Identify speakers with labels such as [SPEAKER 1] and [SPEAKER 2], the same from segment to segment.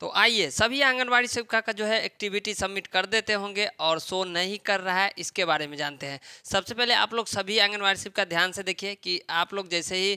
[SPEAKER 1] तो आइए सभी आंगनबाड़ी सेविका का जो है एक्टिविटी सबमिट कर देते होंगे और शो नहीं कर रहा है इसके बारे में जानते हैं सबसे पहले आप लोग सभी आंगनबाड़ी सेविका ध्यान से देखिए कि आप लोग जैसे ही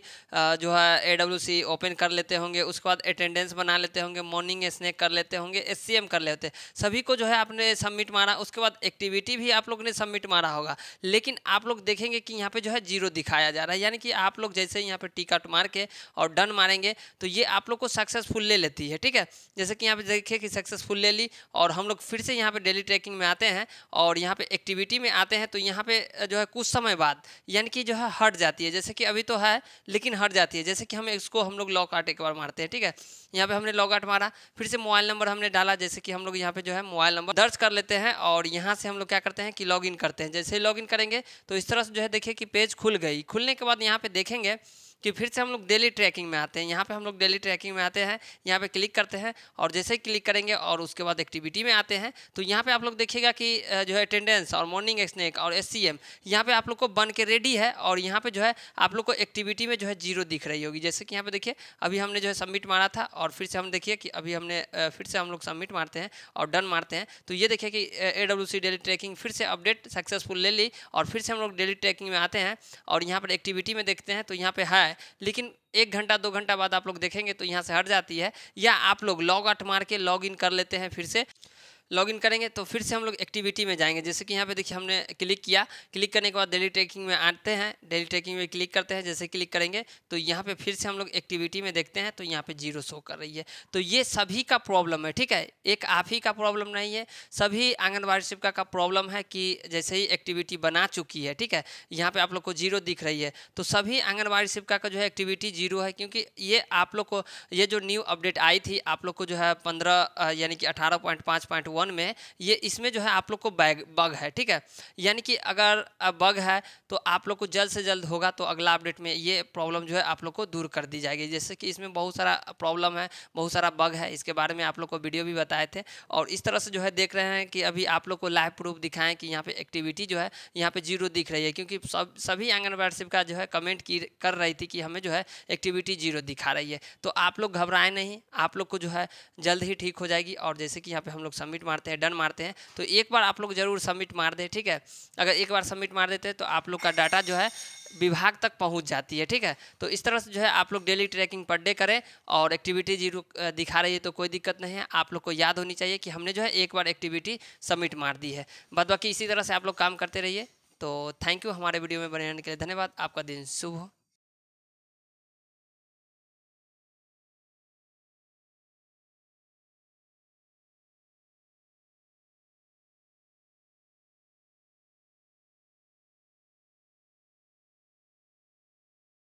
[SPEAKER 1] जो है ए ओपन कर लेते होंगे उसके बाद अटेंडेंस बना लेते होंगे मॉर्निंग स्नैक कर लेते होंगे एस कर लेते सभी को जो है आपने सबमिट मारा उसके बाद एक्टिविटी भी आप लोग ने सबमिट मारा होगा लेकिन आप लोग देखेंगे कि यहाँ पर जो है जीरो दिखाया जा रहा है यानी कि आप लोग जैसे यहाँ पर टिकट मार के और डन मारेंगे तो ये आप लोग को सक्सेसफुल ले लेती है ठीक है जैसे जैसे कि यहाँ पे देखिए कि सक्सेसफुल ले ली और हम लोग फिर से यहाँ पे डेली ट्रैकिंग में आते हैं और यहाँ पे एक्टिविटी में आते हैं तो यहाँ पे जो है कुछ समय बाद यानी कि जो है हट जाती है जैसे कि अभी तो है लेकिन हट जाती है जैसे कि हम इसको हम लोग लॉक आउट एक बार मारते हैं ठीक है यहाँ पे हमने लॉक आउट मारा फिर से मोबाइल नंबर हमने डाला जैसे कि हम लोग यहाँ पे जो है मोबाइल नंबर दर्ज कर लेते हैं और यहाँ से हम लोग क्या करते हैं कि लॉग करते हैं जैसे ही लॉग करेंगे तो इस तरह से जो है देखिए कि पेज खुल गई खुलने के बाद यहाँ पे देखेंगे कि फिर से हम लोग डेली ट्रैकिंग में आते हैं यहाँ पे हम लोग डेली ट्रैकिंग में आते हैं यहाँ पे क्लिक करते हैं और जैसे ही क्लिक करेंगे और उसके बाद एक्टिविटी में आते हैं तो यहाँ पे आप लोग देखिएगा कि जो है अटेंडेंस और मॉर्निंग स्नैक और एस सी एम यहाँ पर आप लोग को बन के रेडी है और यहाँ पर जो है आप लोग को एक्टिविटी में जो है जीरो दिख रही होगी जैसे कि यहाँ पर देखिए अभी हमने जो है सबमिट मारा था और फिर से हम देखिए कि अभी हमने फिर से हम लोग सबमिट मारते हैं और डन मारते हैं तो ये देखिए कि A W C daily tracking फिर से अपडेट सक्सेसफुल ले ली और फिर से हम लोग डेली ट्रैकिंग में आते हैं और यहाँ पर एक्टिविटी में देखते हैं तो यहाँ पर है है लेकिन एक घंटा दो घंटा बाद आप लोग देखेंगे तो यहाँ से हट जाती है या आप लोग लॉग आउट मार के लॉग इन कर लेते हैं फिर से लॉगिन करेंगे तो फिर से हम लोग एक्टिविटी में जाएंगे जैसे कि यहाँ पे देखिए हमने क्लिक किया क्लिक करने के बाद डेली ट्रैकिंग में आते हैं डेली ट्रैकिंग में क्लिक करते हैं जैसे क्लिक करेंगे तो यहाँ पे फिर से हम लोग एक्टिविटी में देखते हैं तो यहाँ पे जीरो शो कर रही है तो ये सभी का प्रॉब्लम है ठीक है एक आप ही का प्रॉब्लम नहीं है सभी आंगनबाड़ी सेविका का प्रॉब्लम है कि जैसे ही एक्टिविटी बना चुकी है ठीक है यहाँ पर आप लोग को जीरो दिख रही है तो सभी आंगनबाड़ी सेविका का जो है एक्टिविटी जीरो है क्योंकि ये आप लोग को ये जो न्यू अपडेट आई थी आप लोग को जो है पंद्रह यानी कि अठारह वन में ये इसमें जो है आप लोग को बैग बग है ठीक है यानी कि अगर बग है तो आप लोग को जल्द से जल्द होगा तो अगला अपडेट में ये प्रॉब्लम जो है आप लोग को दूर कर दी जाएगी जैसे कि इसमें बहुत सारा प्रॉब्लम है बहुत सारा बग है इसके बारे में आप लोग को वीडियो भी बताए थे और इस तरह से जो है देख रहे हैं कि अभी आप लोग को लाइव प्रूफ दिखाएं कि यहाँ पर एक्टिविटी जो है यहाँ पे जीरो दिख रही है क्योंकि सब सभी आंगनबाड़ी सेविका जो है कमेंट की कर रही थी कि हमें जो है एक्टिविटी जीरो दिखा रही है तो आप लोग घबराएं नहीं आप लोग को जो है जल्द ही ठीक हो जाएगी और जैसे कि यहाँ पे हम लोग सबमिट सबमिट मारते हैं डन मारते हैं तो एक बार आप लोग जरूर सबमिट मार दें ठीक है अगर एक बार सबमिट मार देते हैं तो आप लोग का डाटा जो है विभाग तक पहुंच जाती है ठीक है तो इस तरह से जो है आप लोग डेली ट्रैकिंग पर डे करें और एक्टिविटी जीरो दिखा रही है तो कोई दिक्कत नहीं है आप लोग को याद होनी चाहिए कि हमने जो है एक बार एक्टिविटी सबमिट मार दी है बाद बाकी इसी तरह से आप लोग काम करते रहिए तो थैंक यू हमारे वीडियो में बने रहने के लिए धन्यवाद आपका दिन शुभ हो